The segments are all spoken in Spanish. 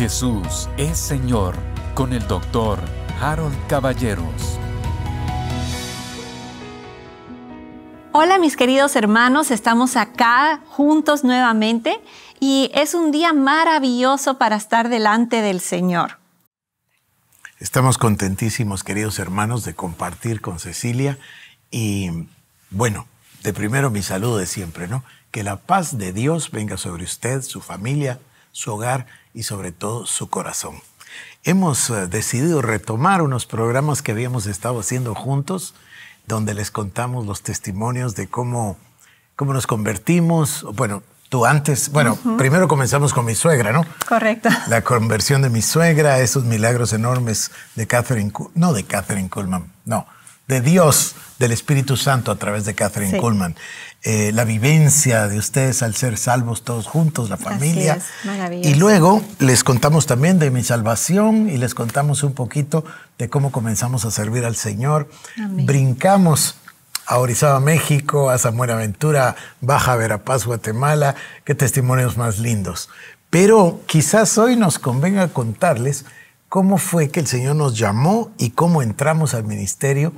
Jesús es Señor con el doctor Harold Caballeros. Hola mis queridos hermanos, estamos acá juntos nuevamente y es un día maravilloso para estar delante del Señor. Estamos contentísimos queridos hermanos de compartir con Cecilia y bueno, de primero mi saludo de siempre, ¿no? Que la paz de Dios venga sobre usted, su familia, su hogar y sobre todo su corazón. Hemos eh, decidido retomar unos programas que habíamos estado haciendo juntos, donde les contamos los testimonios de cómo, cómo nos convertimos, bueno, Tú antes, bueno, primero comenzamos con mi suegra, ¿no? Correcto. La conversión de mi suegra, esos milagros enormes de Catherine, no de Catherine Kuhlman, no, de Dios, del Espíritu Santo a través de Catherine Coleman. Eh, la vivencia de ustedes al ser salvos todos juntos, la familia. y luego les contamos también de mi salvación y les contamos un poquito de cómo comenzamos a servir al Señor. Brincamos a Orizaba, México, a San Buenaventura, Baja Verapaz, Guatemala. Qué testimonios más lindos. Pero quizás hoy nos convenga contarles cómo fue que el Señor nos llamó y cómo entramos al ministerio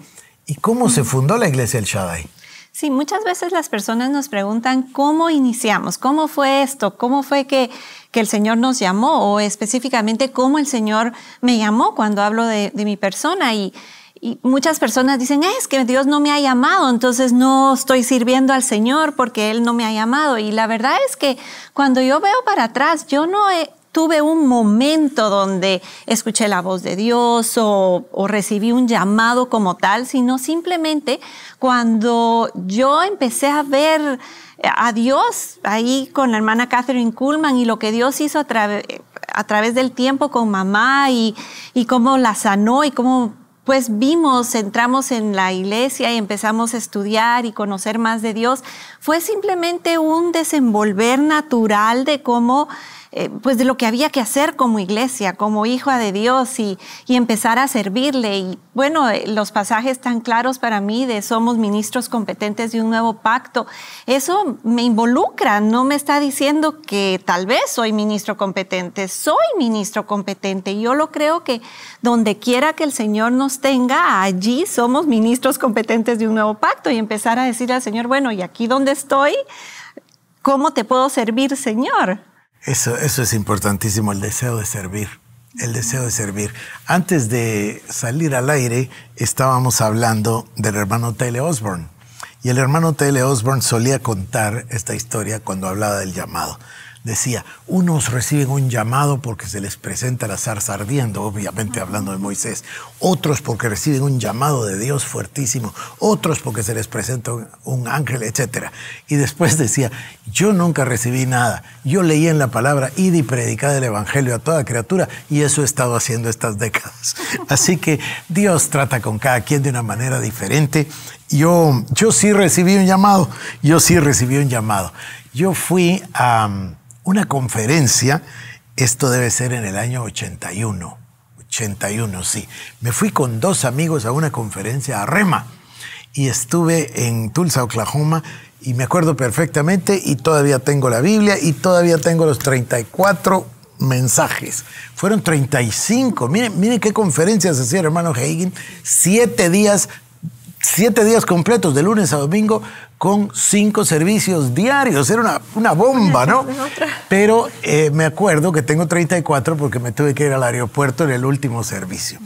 cómo se fundó la iglesia del Shaddai? Sí, muchas veces las personas nos preguntan cómo iniciamos, cómo fue esto, cómo fue que, que el Señor nos llamó o específicamente cómo el Señor me llamó cuando hablo de, mi persona. Y, y, muchas personas dicen, ah, es que Dios no me ha llamado, entonces no estoy sirviendo al Señor porque Él no me ha llamado. Y la verdad es que cuando yo veo para atrás, yo no he, tuve un momento donde escuché la voz de Dios o, recibí un llamado como tal, sino simplemente cuando yo empecé a ver a Dios ahí con la hermana Catherine Kuhlman y lo que Dios hizo a, través del tiempo con mamá y, y cómo la sanó y cómo pues vimos, entramos en la iglesia y empezamos a estudiar y conocer más de Dios, fue simplemente un desenvolver natural de cómo eh, pues de lo que había que hacer como iglesia, como hija de Dios y, y, empezar a servirle. Y bueno, eh, los pasajes tan claros para mí de somos ministros competentes de un nuevo pacto, eso me involucra, no me está diciendo que tal vez soy ministro competente, soy ministro competente. Yo lo creo que donde quiera que el Señor nos tenga, allí somos ministros competentes de un nuevo pacto y empezar a decirle al Señor, bueno, y aquí donde estoy, ¿cómo te puedo servir, Señor? Eso, eso es importantísimo, el deseo de servir. El deseo de servir. Antes de salir al aire, estábamos hablando del hermano Taylor Osborne. Y el hermano Taylor Osborne solía contar esta historia cuando hablaba del llamado decía, unos reciben un llamado porque se les presenta la zarza ardiendo, obviamente hablando de Moisés, otros porque reciben un llamado de Dios fuertísimo, otros porque se les presenta un, ángel, etc. Y después decía, yo nunca recibí nada, yo leía en la palabra, id y predicaba el Evangelio a toda criatura, y eso he estado haciendo estas décadas. Así que Dios trata con cada quien de una manera diferente. Yo, yo sí recibí un llamado, yo sí recibí un llamado. Yo fui a una conferencia, esto debe ser en el año 81, 81, sí. Me fui con dos amigos a una conferencia a Rema y estuve en Tulsa, Oklahoma, y me acuerdo perfectamente y todavía tengo la Biblia y todavía tengo los 34 mensajes. Fueron 35. Miren, miren qué conferencias hacía el hermano Hagin. Siete días, siete días completos, de lunes a domingo, con cinco servicios diarios. Era una, bomba, ¿no? Pero eh, me acuerdo que tengo 34 porque me tuve que ir al aeropuerto en el último servicio.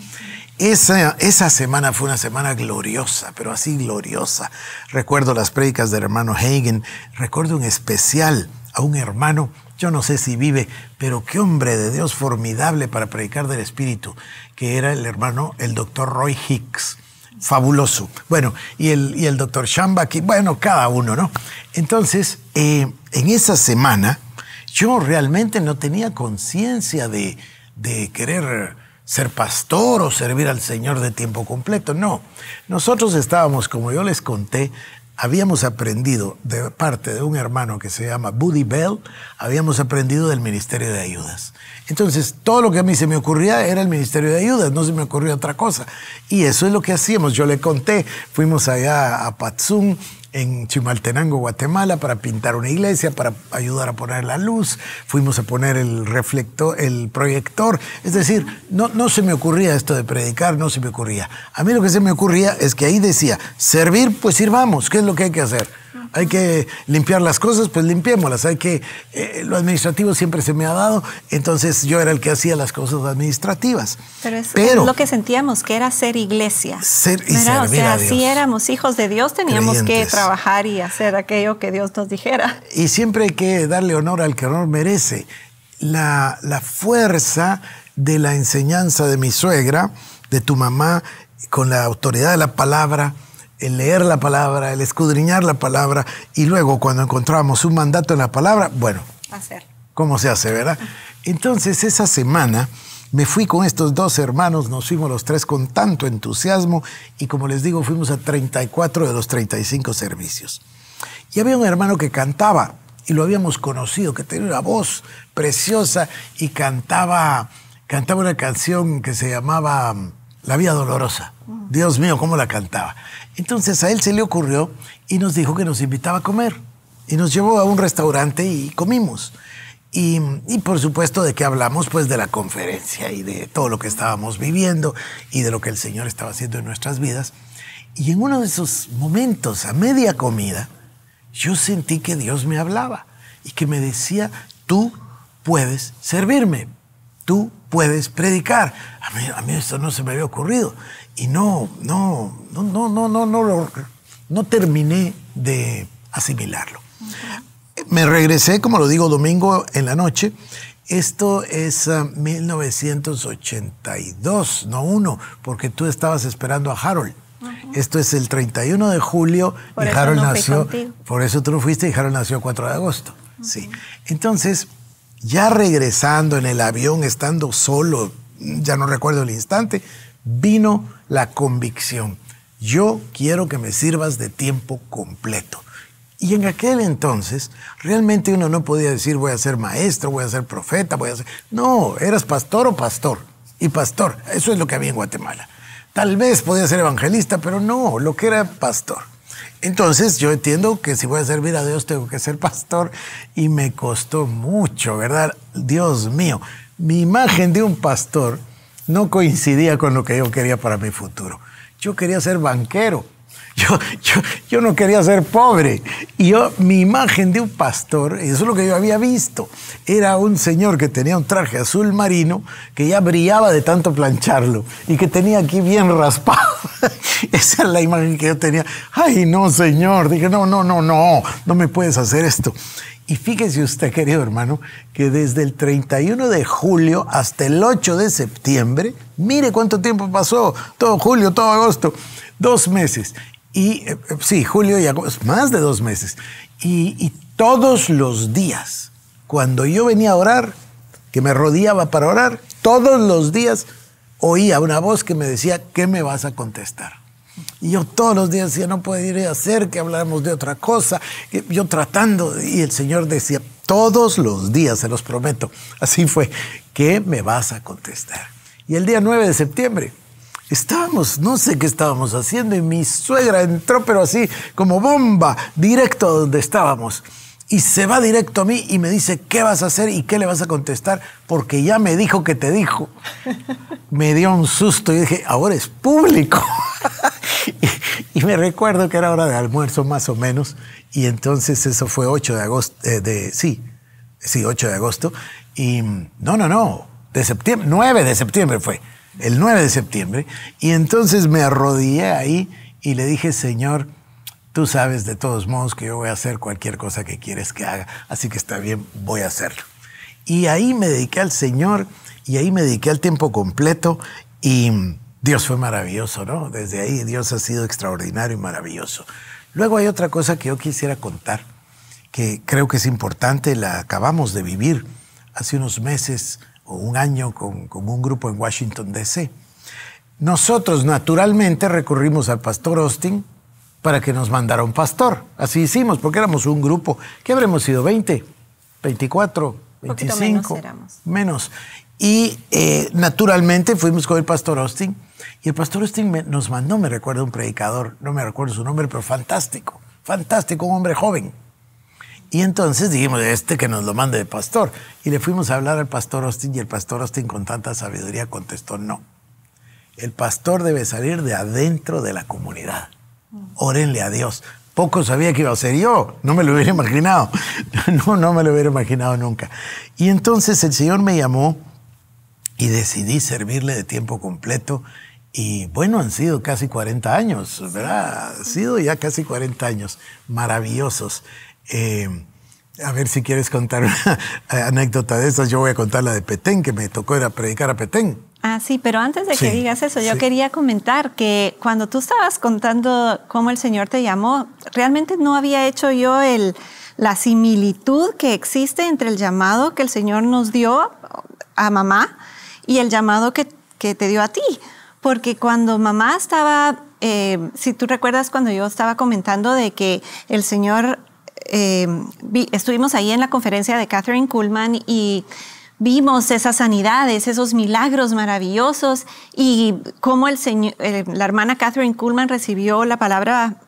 Esa, esa semana fue una semana gloriosa, pero así gloriosa. Recuerdo las prédicas del hermano Hagen, recuerdo un especial a un hermano, yo no sé si vive, pero qué hombre de Dios formidable para predicar del Espíritu, que era el hermano, el doctor Roy Hicks fabuloso. Bueno, y el, y el doctor Shambaki, bueno, cada uno, ¿no? Entonces, eh, en esa semana, yo realmente no tenía conciencia de, de querer ser pastor o servir al Señor de tiempo completo. No, nosotros estábamos, como yo les conté, habíamos aprendido de parte de un hermano que se llama Buddy Bell, habíamos aprendido del Ministerio de Ayudas. Entonces, todo lo que a mí se me ocurría era el Ministerio de Ayudas, no se me ocurrió otra cosa. Y eso es lo que hacíamos. Yo le conté, fuimos allá a Patsum, en Chimaltenango, Guatemala, para pintar una iglesia, para ayudar a poner la luz. Fuimos a poner el reflector, el proyector. Es decir, no, no se me ocurría esto de predicar, no se me ocurría. A mí lo que se me ocurría es que ahí decía, servir, pues sirvamos, ¿qué es lo que hay que hacer? Hay que limpiar las cosas, pues limpiémoslas. Hay que. Eh, lo administrativo siempre se me ha dado, entonces yo era el que hacía las cosas administrativas. Pero es, lo que sentíamos, que era ser iglesia. Ser y servir O sea, si éramos hijos de Dios, teníamos que trabajar y hacer aquello que Dios nos dijera. Y siempre hay que darle honor al que honor merece. la fuerza de la enseñanza de mi suegra, de tu mamá, con la autoridad de la palabra, el leer la palabra, el escudriñar la palabra y luego cuando encontrábamos un mandato en la palabra, bueno, ¿Cómo se hace, verdad? Entonces esa semana me fui con estos dos hermanos, nos fuimos los tres con tanto entusiasmo y como les digo, fuimos a 34 de los 35 servicios. Y había un hermano que cantaba y lo habíamos conocido, que tenía una voz preciosa y cantaba, cantaba una canción que se llamaba La Vía Dolorosa. Dios mío, cómo la cantaba. Entonces a él se le ocurrió y nos dijo que nos invitaba a comer. Y nos llevó a un restaurante y comimos. Y, por supuesto de que hablamos pues de la conferencia y de todo lo que estábamos viviendo y de lo que el Señor estaba haciendo en nuestras vidas. Y en uno de esos momentos, a media comida, yo sentí que Dios me hablaba y que me decía, tú puedes servirme, tú puedes predicar. A mí, a mí esto no se me había ocurrido. Y no, no, no, no, no, no, no, no terminé de asimilarlo. Me regresé, como lo digo, domingo en la noche. Esto es 1982, ah, no uno, porque tú estabas esperando a Harold. Esto es el 31 de julio y Harold nació. Por eso tú no fuiste y Harold nació el 4 de agosto. Sí. Entonces, ya regresando en el avión, estando solo, ya no recuerdo el instante, vino la convicción. Yo quiero que me sirvas de tiempo completo. Y en aquel entonces, realmente uno no podía decir voy a ser maestro, voy a ser profeta, voy a ser... No, eras pastor o pastor. Y pastor, eso es lo que había en Guatemala. Tal vez podía ser evangelista, pero no, lo que era pastor. Entonces yo entiendo que si voy a servir a Dios tengo que ser pastor y me costó mucho, ¿verdad? Dios mío, mi imagen de un pastor no coincidía con lo que yo quería para mi futuro. Yo quería ser banquero. Yo, no quería ser pobre. Y yo, mi imagen de un pastor, eso es lo que yo había visto, era un señor que tenía un traje azul marino que ya brillaba de tanto plancharlo y que tenía aquí bien raspado. Esa es la imagen que yo tenía. Ay, no, señor. Dije, no, no, no, no, no me puedes hacer esto. Y fíjese usted, querido hermano, que desde el 31 de julio hasta el 8 de septiembre, mire cuánto tiempo pasó, todo julio, todo agosto, dos meses. Y eh, eh, sí, julio y agosto, más de dos meses. Y, y todos los días, cuando yo venía a orar, que me rodeaba para orar, todos los días oía una voz que me decía, ¿qué me vas a contestar? Y yo todos los días decía, no ir a hacer que habláramos de otra cosa. yo tratando, y el Señor decía, todos los días, se los prometo, así fue, ¿qué me vas a contestar? Y el día 9 de septiembre, estábamos, no sé qué estábamos haciendo, y mi suegra entró, pero así, como bomba, directo a donde estábamos. Y se va directo a mí y me dice, ¿qué vas a hacer y qué le vas a contestar? Porque ya me dijo que te dijo. Me dio un susto y dije, ahora es público me recuerdo que era hora de almuerzo más o menos, y entonces eso fue 8 de agosto, eh, de, sí, sí, 8 de agosto, y no, no, no, de septiembre, 9 de septiembre fue, el 9 de septiembre, y entonces me arrodillé ahí y le dije, Señor, tú sabes de todos modos que yo voy a hacer cualquier cosa que quieres que haga, así que está bien, voy a hacerlo. Y ahí me dediqué al Señor, y ahí me dediqué al tiempo completo, y Dios fue maravilloso, ¿no? Desde ahí Dios ha sido extraordinario y maravilloso. Luego hay otra cosa que yo quisiera contar, que creo que es importante, la acabamos de vivir hace unos meses o un año con, un grupo en Washington, D.C. Nosotros naturalmente recurrimos al pastor Austin para que nos mandara un pastor. Así hicimos, porque éramos un grupo. que habremos sido? ¿20? ¿24? ¿25? Menos, Y eh, naturalmente fuimos con el pastor Austin y el pastor Austin nos mandó, me recuerdo, un predicador, no me recuerdo su nombre, pero fantástico, fantástico, un hombre joven. Y entonces dijimos, este que nos lo mande de pastor. Y le fuimos a hablar al pastor Austin y el pastor Austin con tanta sabiduría contestó, no, el pastor debe salir de adentro de la comunidad. Órenle a Dios. Poco sabía que iba a ser yo, no me lo hubiera imaginado, no, no me lo hubiera imaginado nunca. Y entonces el Señor me llamó y decidí servirle de tiempo completo y bueno, han sido casi 40 años, ¿verdad? Han sido ya casi 40 años maravillosos. Eh, a ver si quieres contar una anécdota de esas. Yo voy a contar la de Petén, que me tocó era predicar a Petén. Ah, sí, pero antes de que digas eso, yo quería comentar que cuando tú estabas contando cómo el Señor te llamó, realmente no había hecho yo el, la similitud que existe entre el llamado que el Señor nos dio a mamá y el llamado que, que te dio a ti porque cuando mamá estaba, eh, si tú recuerdas cuando yo estaba comentando de que el Señor, eh, estuvimos ahí en la conferencia de Catherine Kuhlman y vimos esas sanidades, esos milagros maravillosos y cómo el señor, eh, la hermana Catherine Kuhlman recibió la palabra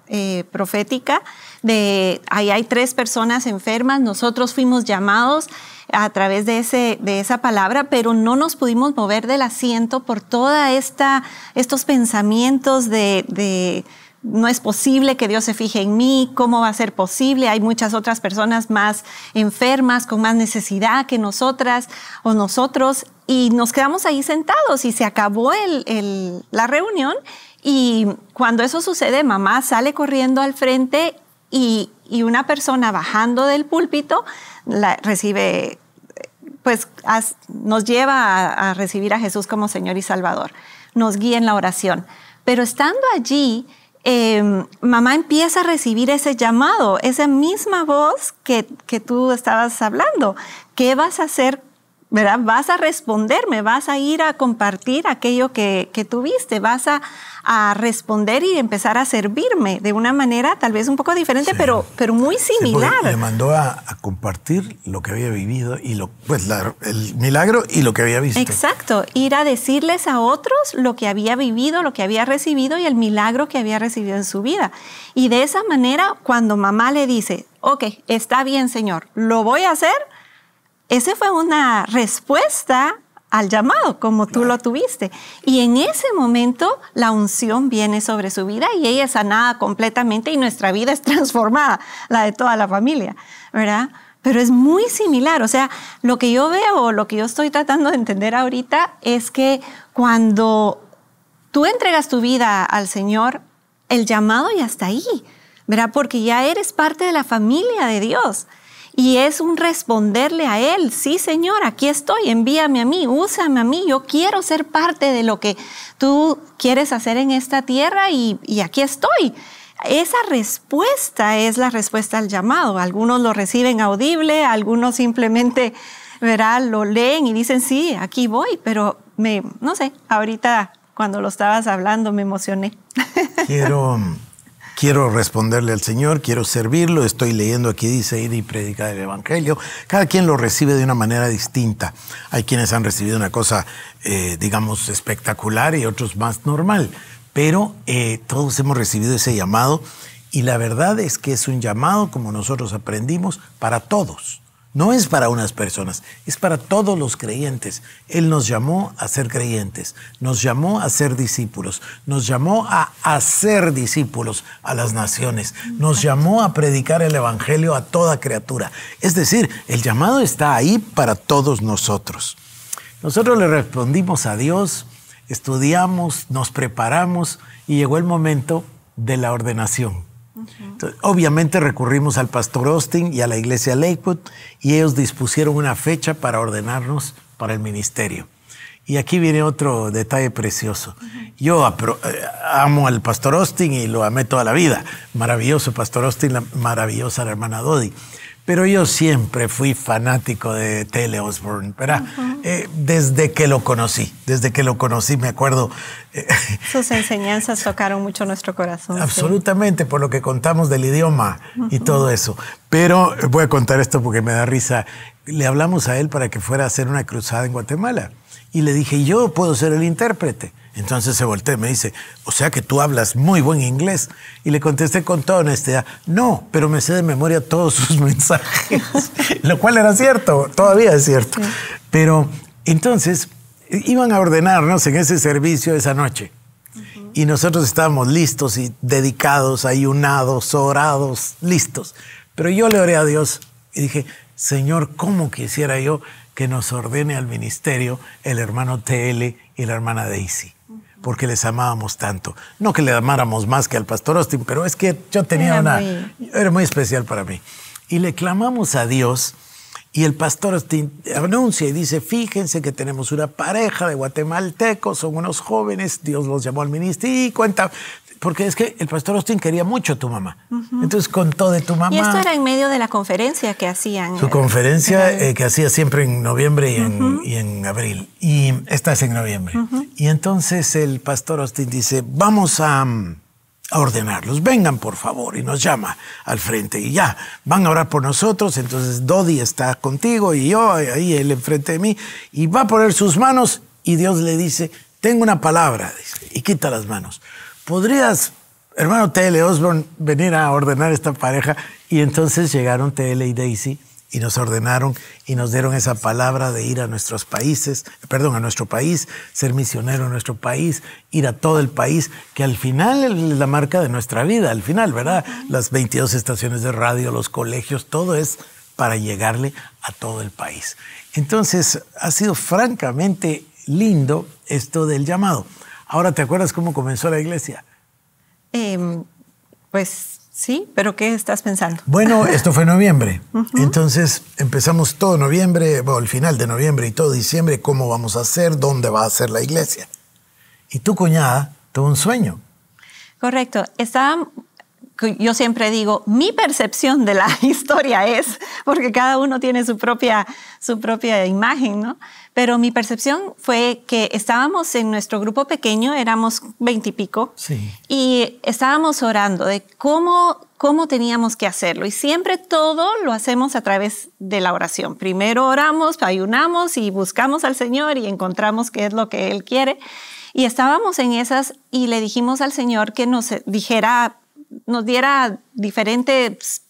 profética de ahí hay tres personas enfermas, nosotros fuimos llamados a través de, ese, de esa palabra, pero no nos pudimos mover del asiento por toda esta, estos pensamientos de, no es posible que Dios se fije en mí, cómo va a ser posible, hay muchas otras personas más enfermas, con más necesidad que nosotras o nosotros, y nos quedamos ahí sentados y se acabó el, la reunión y cuando eso sucede, mamá sale corriendo al frente y, y una persona bajando del púlpito recibe, pues nos lleva a, recibir a Jesús como Señor y Salvador, nos guía en la oración. Pero estando allí, em, mamá empieza a recibir ese llamado, esa misma voz que, que, tú estabas hablando. ¿Qué vas a hacer ¿verdad? Vas a responderme, vas a ir a compartir aquello que, tuviste, vas a, responder y empezar a servirme de una manera tal vez un poco diferente, pero, pero muy similar. Le mandó a, compartir lo que había vivido y lo, pues, el milagro y lo que había visto. Exacto, ir a decirles a otros lo que había vivido, lo que había recibido y el milagro que había recibido en su vida. Y de esa manera, cuando mamá le dice, ok, está bien, Señor, lo voy a hacer ese fue una respuesta al llamado, como tú lo tuviste. Y en ese momento la unción viene sobre su vida y ella es sanada completamente y nuestra vida es transformada, la de toda la familia, ¿verdad? Pero es muy similar, o sea, lo que yo veo, lo que yo estoy tratando de entender ahorita es que cuando tú entregas tu vida al Señor, el llamado ya está ahí, ¿verdad? Porque ya eres parte de la familia de Dios. Y es un responderle a Él, sí Señor, aquí estoy, envíame a mí, úsame a mí, yo quiero ser parte de lo que tú quieres hacer en esta tierra y, aquí estoy. Esa respuesta es la respuesta al llamado. Algunos lo reciben audible, algunos simplemente lo leen y dicen, sí, aquí voy, pero me, no sé, ahorita cuando lo estabas hablando me emocioné. Quiero quiero responderle al Señor, quiero servirlo, estoy leyendo aquí, dice, ir y predicar el Evangelio. Cada quien lo recibe de una manera distinta. Hay quienes han recibido una cosa, eh, digamos, espectacular y otros más normal, pero eh, todos hemos recibido ese llamado y la verdad es que es un llamado, como nosotros aprendimos, para todos. No es para unas personas, es para todos los creyentes. Él nos llamó a ser creyentes, nos llamó a ser discípulos, nos llamó a hacer discípulos a las naciones, nos llamó a predicar el Evangelio a toda criatura. Es decir, el llamado está ahí para todos nosotros. Nosotros le respondimos a Dios, estudiamos, nos preparamos y llegó el momento de la ordenación. Entonces, obviamente recurrimos al pastor Austin y a la iglesia Lakewood y ellos dispusieron una fecha para ordenarnos para el ministerio. Y aquí viene otro detalle precioso. Yo eh, amo al pastor Austin y lo amé toda la vida. Maravilloso pastor Austin, la maravillosa la hermana Dodi. Pero yo siempre fui fanático de Tele Osborne, eh, desde que lo conocí, desde que lo conocí, me acuerdo. Eh, Sus enseñanzas tocaron mucho nuestro corazón. Absolutamente, por lo que contamos del idioma y todo eso. Pero eh, voy a contar esto porque me da risa. Le hablamos a él para que fuera a hacer una cruzada en Guatemala. Y le dije, yo puedo ser el intérprete. Entonces se voltea y me dice, o sea que tú hablas muy buen inglés. Y le contesté con toda honestidad, no, pero me sé de memoria todos sus mensajes. Lo cual era cierto, todavía es cierto. Pero entonces iban a ordenarnos en ese servicio esa noche. Y nosotros estábamos listos y dedicados, ayunados, orados, listos. Pero yo le oré a Dios y dije, Señor, ¿cómo quisiera yo que nos ordene al ministerio el hermano TL y la hermana Daisy? porque les amábamos tanto. No que le amáramos más que al pastor Austin, pero es que yo tenía una... Era muy especial para mí. Y le clamamos a Dios y el pastor Austin anuncia y dice, fíjense que tenemos una pareja de guatemaltecos, son unos jóvenes, Dios los llamó al ministro y cuenta porque es que el pastor Austin quería mucho a tu mamá. Entonces contó de tu mamá. Y esto era en medio de la conferencia que hacían. Su conferencia eh, que hacía siempre en noviembre y, en, abril. Y esta es en noviembre. Y entonces el pastor Austin dice, vamos mm, a, ordenarlos, vengan por favor. Y nos llama al frente. Y ya, van a orar por nosotros. Entonces Dodi está contigo y yo ahí él enfrente de mí. Y va a poner sus manos y Dios le dice, tengo una palabra. y quita las manos. ¿podrías, hermano TL Osborne, venir a ordenar esta pareja? Y entonces llegaron TL y Daisy y nos ordenaron y nos dieron esa palabra de ir a nuestros países, perdón, a nuestro país, ser misionero en nuestro país, ir a todo el país, que al final es la marca de nuestra vida, al final, ¿verdad? Las 22 estaciones de radio, los colegios, todo es para llegarle a todo el país. Entonces, ha sido francamente lindo esto del llamado. Ahora, ¿te acuerdas cómo comenzó la iglesia? Em, pues sí, pero ¿qué estás pensando? Bueno, esto fue noviembre. Entonces empezamos todo noviembre, bueno, el final de noviembre y todo diciembre, cómo vamos a hacer, dónde va a ser la iglesia. Y tu cuñada tuvo un sueño. Correcto. Estaba yo siempre digo, mi percepción de la historia es, porque cada uno tiene su propia, su propia imagen, ¿no? Pero mi percepción fue que estábamos en nuestro grupo pequeño, éramos veintipico, y, sí. y estábamos orando de cómo, cómo teníamos que hacerlo. Y siempre todo lo hacemos a través de la oración. Primero oramos, ayunamos y buscamos al Señor y encontramos qué es lo que Él quiere. Y estábamos en esas y le dijimos al Señor que nos dijera nos diera diferentes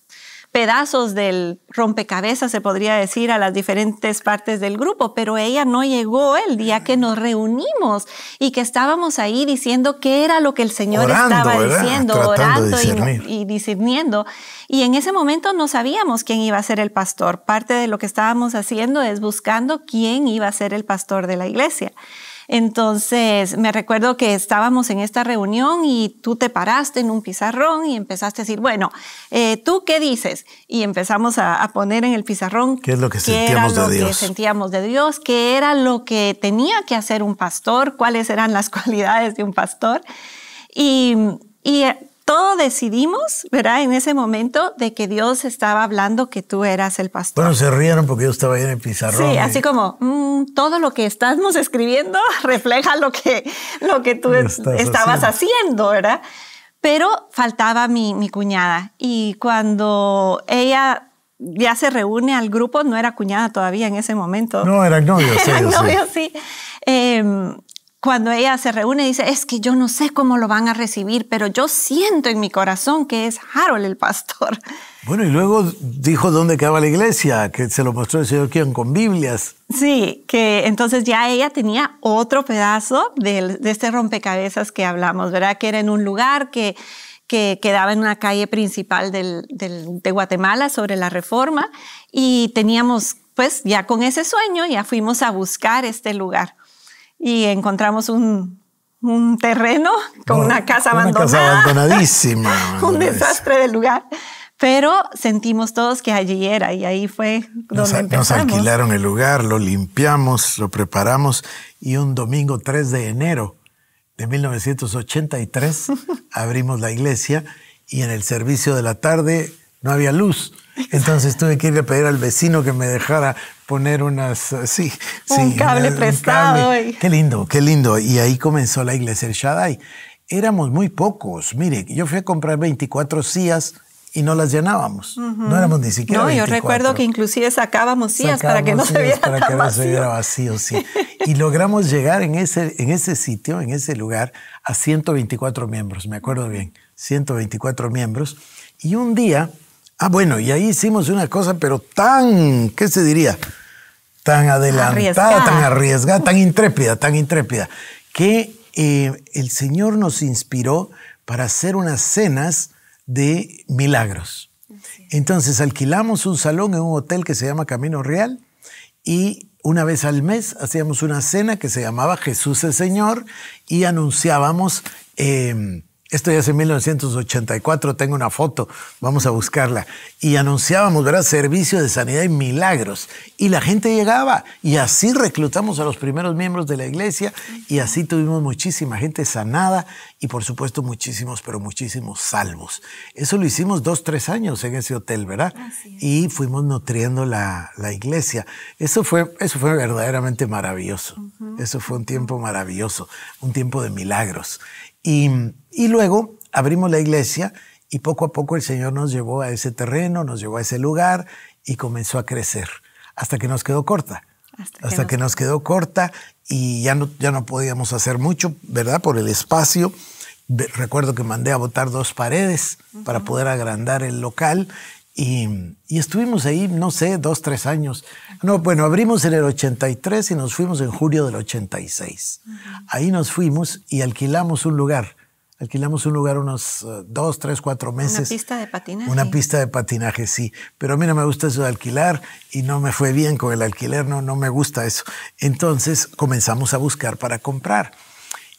pedazos del rompecabezas, se podría decir, a las diferentes partes del grupo, pero ella no llegó el día que nos reunimos y que estábamos ahí diciendo qué era lo que el Señor estaba diciendo, orando y, y, discerniendo. Y en ese momento no sabíamos quién iba a ser el pastor. Parte de lo que estábamos haciendo es buscando quién iba a ser el pastor de la iglesia. Entonces, me recuerdo que estábamos en esta reunión y tú te paraste en un pizarrón y empezaste a decir, bueno, eh, ¿tú qué dices? Y empezamos a, poner en el pizarrón qué es lo que sentíamos de Dios? de Dios, qué era lo que tenía que hacer un pastor, cuáles eran las cualidades de un pastor. y todo decidimos, ¿verdad? En ese momento de que Dios estaba hablando que tú eras el pastor. Bueno, se rieron porque yo estaba ahí en el pizarrón. Sí, así como, mm, todo lo que estamos escribiendo refleja lo que, lo que tú estabas haciendo. ¿verdad? Pero faltaba mi, cuñada y cuando ella ya se reúne al grupo, no era cuñada todavía en ese momento. No, era novio. sí, sí. sí. Em, cuando ella se reúne dice, es que yo no sé cómo lo van a recibir, pero yo siento en mi corazón que es Harold el pastor. Bueno, y luego dijo dónde quedaba la iglesia, que se lo mostró el Señor Kian con Biblias. Sí, que entonces ya ella tenía otro pedazo de, este rompecabezas que hablamos, ¿verdad? Que era en un lugar que, que quedaba en una calle principal de Guatemala sobre la reforma y teníamos, pues ya con ese sueño, ya fuimos a buscar este lugar y encontramos un, un terreno con una casa abandonada. Una casa abandonadísima. un desastre del lugar. Pero sentimos todos que allí era y ahí fue donde nos, empezamos. Nos alquilaron el lugar, lo limpiamos, lo preparamos y un domingo 3 de enero de 1983 abrimos la iglesia y en el servicio de la tarde no había luz. Entonces tuve que ir a pedir al vecino que me dejara poner unas, eh, sí, un cable prestado. Qué lindo, qué lindo. Y ahí comenzó la iglesia del Shaddai. Éramos muy pocos. Mire, yo fui a comprar 24 sillas y no las llenábamos. No éramos ni siquiera. No, yo recuerdo que inclusive sacábamos sillas para que no se viera para que vacío. se viera vacío, sí. y logramos llegar en ese, en ese sitio, en ese lugar, a 124 miembros, me acuerdo bien, 124 miembros. Y un día Ah, bueno, y ahí hicimos una cosa, pero tan, ¿qué se diría? Tan adelantada, tan arriesgada, tan intrépida, tan intrépida, que eh, el Señor nos inspiró para hacer unas cenas de milagros. Entonces alquilamos un salón en un hotel que se llama Camino Real y una vez al mes hacíamos una cena que se llamaba Jesús el Señor y anunciábamos... Em, esto ya es en 1984, tengo una foto, vamos a buscarla. Y anunciábamos, ¿verdad? Servicio de Sanidad y Milagros. Y la gente llegaba y así reclutamos a los primeros miembros de la iglesia y así tuvimos muchísima gente sanada y por supuesto muchísimos, pero muchísimos salvos. Eso lo hicimos dos, tres años en ese hotel, ¿verdad? Y fuimos nutriendo la, iglesia. Eso fue, eso fue verdaderamente maravilloso. Eso fue un tiempo maravilloso, un tiempo de milagros. Y, luego abrimos la iglesia y poco a poco el Señor nos llevó a ese terreno, nos llevó a ese lugar y comenzó a crecer hasta que nos quedó corta. Hasta, que, nos... quedó corta y ya no, ya no podíamos hacer mucho, ¿verdad? Por el espacio. Recuerdo que mandé a botar dos paredes para poder agrandar el local y, estuvimos ahí, no sé, dos, tres años. No, bueno, abrimos en el 83 y nos fuimos en julio del 86. Ahí nos fuimos y alquilamos un lugar. Alquilamos un lugar unos eh, dos, tres, cuatro meses. Una pista de patinaje. Una pista de patinaje, sí. Pero a mí no me gusta eso de alquilar y no me fue bien con el alquiler, no, no me gusta eso. Entonces comenzamos a buscar para comprar.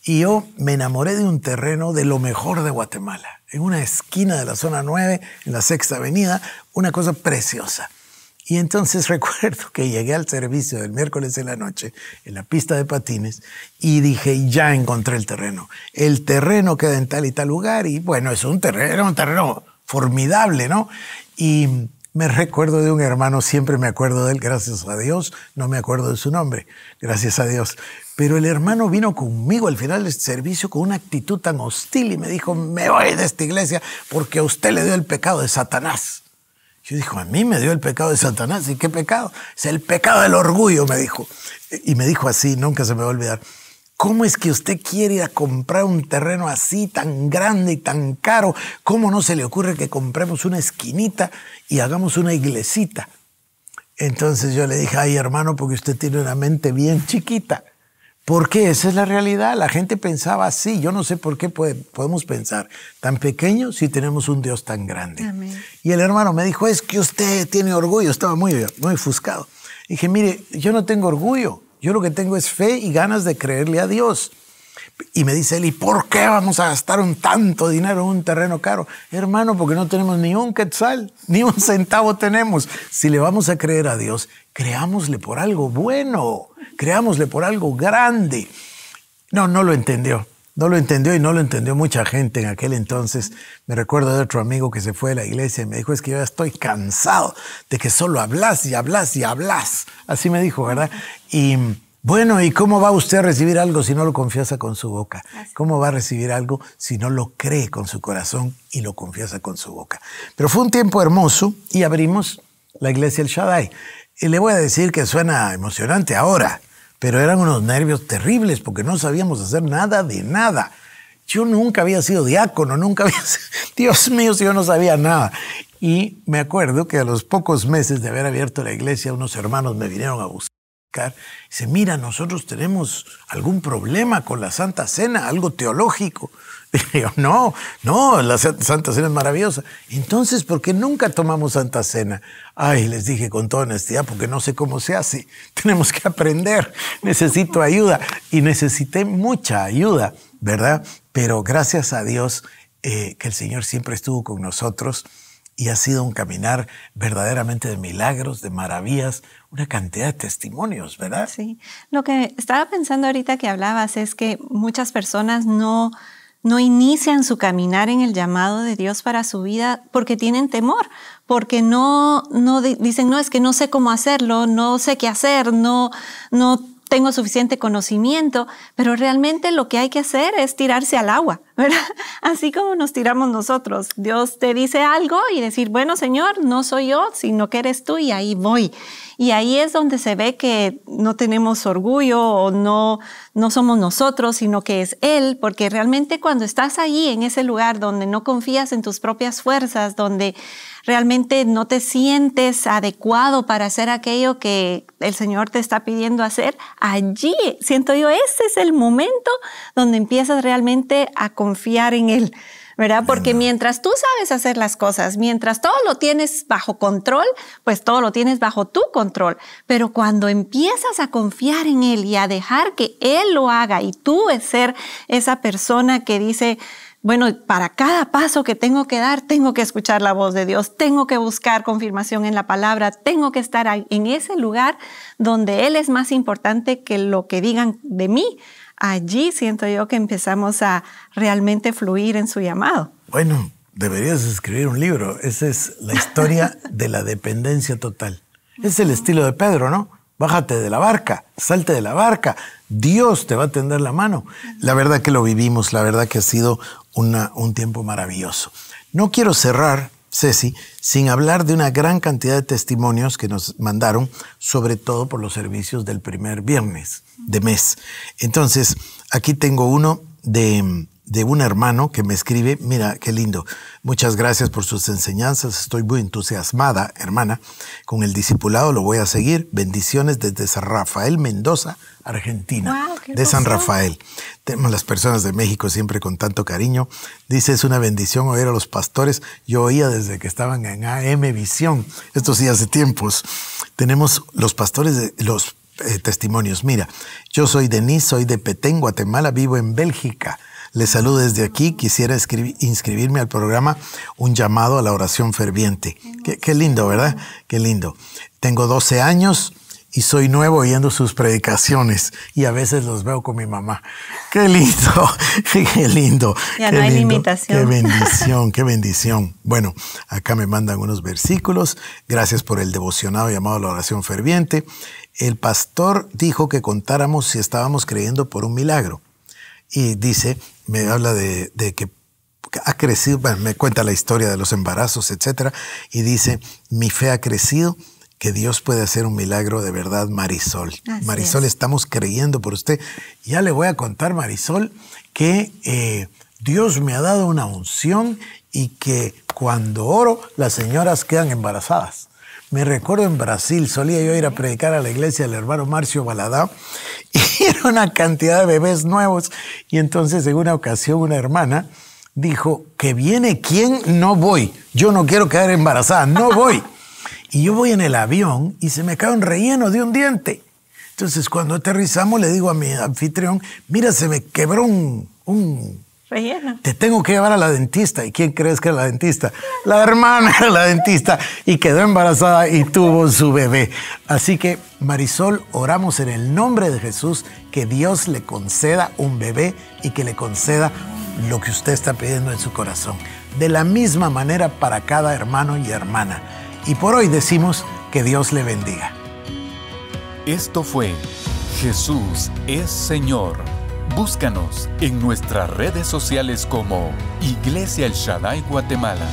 Y yo me enamoré de un terreno de lo mejor de Guatemala, en una esquina de la zona 9, en la sexta avenida, una cosa preciosa. Y entonces recuerdo que llegué al servicio del miércoles en la noche en la pista de patines y dije, ya encontré el terreno. El terreno queda en tal y tal lugar y bueno, es un terreno, un terreno formidable, ¿no? Y me recuerdo de un hermano, siempre me acuerdo de él, gracias a Dios, no me acuerdo de su nombre, gracias a Dios. Pero el hermano vino conmigo al final del servicio con una actitud tan hostil y me dijo, me voy de esta iglesia porque a usted le dio el pecado de Satanás. Yo dijo, a mí me dio el pecado de Satanás. ¿Y qué pecado? Es el pecado del orgullo, me dijo. Y me dijo así, nunca se me va a olvidar. ¿Cómo es que usted quiere ir a comprar un terreno así, tan grande y tan caro? ¿Cómo no se le ocurre que compremos una esquinita y hagamos una iglesita? Entonces yo le dije, ay hermano, porque usted tiene una mente bien chiquita. ¿Por qué? esa es la realidad. La gente pensaba así. Yo no sé por qué podemos pensar tan pequeño si tenemos un Dios tan grande. Y el hermano me dijo, es que usted tiene orgullo. Estaba muy, muy ofuscado. Dije, mire, yo no tengo orgullo. Yo lo que tengo es fe y ganas de creerle a Dios. Y me dice él, ¿y por qué vamos a gastar un tanto dinero en un terreno caro? Hermano, porque no tenemos ni un quetzal, ni un centavo tenemos. Si le vamos a creer a Dios, creámosle por algo bueno, creámosle por algo grande. No, no lo entendió. No lo entendió y no lo entendió mucha gente en aquel entonces. Me recuerdo de otro amigo que se fue de la iglesia y me dijo, es que yo ya estoy cansado de que solo hablas y hablas y hablas. Así me dijo, ¿verdad? Y bueno, ¿y cómo va usted a recibir algo si no lo confiesa con su boca? ¿Cómo va a recibir algo si no lo cree con su corazón y lo confiesa con su boca? Pero fue un tiempo hermoso y abrimos la iglesia del Shaddai. Y le voy a decir que suena emocionante ahora, pero eran unos nervios terribles porque no sabíamos hacer nada de nada. Yo nunca había sido diácono, nunca había sido, Dios mío, si yo no sabía nada. Y me acuerdo que a los pocos meses de haber abierto la iglesia, unos hermanos me vinieron a buscar. Dice, mira, nosotros tenemos algún problema con la Santa Cena, algo teológico. no, no, la Santa Cena es maravillosa. Entonces, ¿por qué nunca tomamos Santa Cena? Ay, les dije con toda honestidad, porque no sé cómo se hace. Tenemos que aprender. Necesito ayuda. Y necesité mucha ayuda, ¿verdad? Pero gracias a Dios eh, que el Señor siempre estuvo con nosotros y ha sido un caminar verdaderamente de milagros, de maravillas, una cantidad de testimonios, ¿verdad? Sí. Lo que estaba pensando ahorita que hablabas es que muchas personas no no inician su caminar en el llamado de Dios para su vida porque tienen temor, porque no, dicen, no, es que no sé cómo hacerlo, no sé qué hacer, no, no tengo suficiente conocimiento, pero realmente lo que hay que hacer es tirarse al agua. Así como nos tiramos nosotros. Dios te dice algo y decir, bueno, Señor, no soy yo, sino que eres tú y ahí voy. Y ahí es donde se ve que no tenemos orgullo o no, no somos nosotros, sino que es Él, porque realmente cuando estás ahí en ese lugar donde no confías en tus propias fuerzas, donde realmente no te sientes adecuado para hacer aquello que el Señor te está pidiendo hacer, allí siento yo, ese es el momento donde empiezas realmente a confiar confiar en Él, ¿verdad? Porque mientras tú sabes hacer las cosas, mientras todo lo tienes bajo control, pues todo lo tienes bajo tu control. Pero cuando empiezas a confiar en Él y a dejar que Él lo haga y tú es ser esa persona que dice, bueno, para cada paso que tengo que dar, tengo que escuchar la voz de Dios, tengo que buscar confirmación en la palabra, tengo que estar en ese lugar donde Él es más importante que lo que digan de mí allí siento yo que empezamos a realmente fluir en su llamado. Bueno, deberías escribir un libro. Esa es la historia de la dependencia total. Es el estilo de Pedro, ¿no? Bájate de la barca, salte de la barca. Dios te va a tender la mano. La verdad que lo vivimos, la verdad que ha sido un tiempo maravilloso. No quiero cerrar Ceci, sin hablar de una gran cantidad de testimonios que nos mandaron, sobre todo por los servicios del primer viernes de mes. Entonces, aquí tengo uno de, un hermano que me escribe, mira, qué lindo, muchas gracias por sus enseñanzas, estoy muy entusiasmada, hermana, con el discipulado lo voy a seguir, bendiciones desde San Rafael Mendoza, Argentina, de San Rafael. Tenemos las personas de México siempre con tanto cariño. Dice, es una bendición oír a los pastores. Yo oía desde que estaban en AM Visión, estos sí hace tiempos. Tenemos los pastores, de, los eh, testimonios. Mira, yo soy Denise, soy de Petén, Guatemala, vivo en Bélgica. Les saludo desde aquí. Quisiera inscribirme al programa Un llamado a la oración ferviente. Qué, qué lindo, ¿verdad? Qué lindo. Tengo 12 años y soy nuevo oyendo sus predicaciones y a veces los veo con mi mamá. Qué lindo, qué lindo. Ya qué no hay limitación. Qué bendición, qué bendición. Bueno, acá me mandan unos versículos. Gracias por el devocionado llamado la oración ferviente. El pastor dijo que contáramos si estábamos creyendo por un milagro. Y dice, me habla de, de que ha crecido, me cuenta la historia de los embarazos, etcétera, y dice, mi fe ha crecido que Dios puede hacer un milagro de verdad, Marisol. Marisol, estamos creyendo por usted. Ya le voy a contar, Marisol, que eh, Dios me ha dado una unción y que cuando oro, las señoras quedan embarazadas. Me recuerdo en Brasil, solía yo ir a predicar a la iglesia del hermano Marcio Baladá y era una cantidad de bebés nuevos. Y entonces, en una ocasión, una hermana dijo: Que viene quien, no voy. Yo no quiero quedar embarazada, no voy. Y yo voy en el avión y se me cae un relleno de un diente. Entonces, cuando aterrizamos, le digo a mi anfitrión, mira, se me quebró un, Relleno. Te tengo que llevar a la dentista. ¿Y quién crees que es la dentista? La hermana la dentista. Y quedó embarazada y tuvo su bebé. Así que, Marisol, oramos en el nombre de Jesús que Dios le conceda un bebé y que le conceda lo que usted está pidiendo en su corazón. De la misma manera para cada hermano y hermana y por hoy decimos que Dios le bendiga. Esto fue Jesús es Señor. Búscanos en nuestras redes sociales como Iglesia El Shaddai Guatemala.